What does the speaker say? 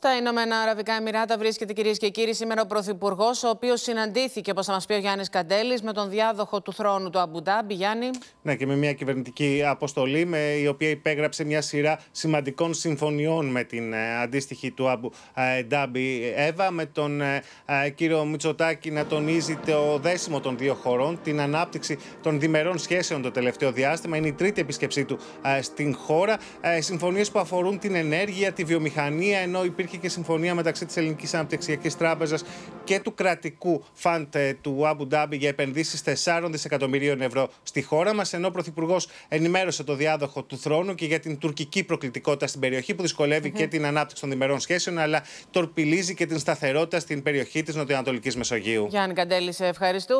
Στα Ηνωμένα Αραβικά Εμμυράτα βρίσκεται κυρίες και κύριοι σήμερα ο Πρωθυπουργός, ο οποίος συναντήθηκε, όπως θα μας πει ο Γιάννης Καντέλης, με τον διάδοχο του θρόνου του Αμπουντάμπη. Γιάννη. Ναι, και με μια κυβερνητική αποστολή, με, η οποία υπέγραψε μια σειρά σημαντικών συμφωνιών με την ε, αντίστοιχη του Αμπουντάμπη ε, Εύα, με τον ε, κύριο Μητσοτάκη να τονίζει το δέσιμο των δύο χωρών, την ανάπτυξη των διμερών σχέσεων το τελευταίο διάστημα. Είναι η τρίτη επίσκεψή του στην χώρα. Συμφωνίες που αφορούν την ενέργεια, τη βιομηχανία, ενώ υπήρχε υπήρχε και συμφωνία μεταξύ της Ελληνικής Αναπτυξιακής Τράπεζας και του κρατικού φαντ ε, του Αμπου Ντάμπι για επενδύσεις 4 δισεκατομμυρίων ευρώ στη χώρα μας. Ενώ ο Πρωθυπουργός ενημέρωσε το διάδοχο του θρόνου και για την τουρκική προκλητικότητα στην περιοχή που δυσκολεύει και την ανάπτυξη των διμερών σχέσεων, αλλά τορπιλίζει και την σταθερότητα στην περιοχή της Νοτιοανατολικής Μεσογείου. Γιάννη Καντέλης, σε ευχαριστούμε.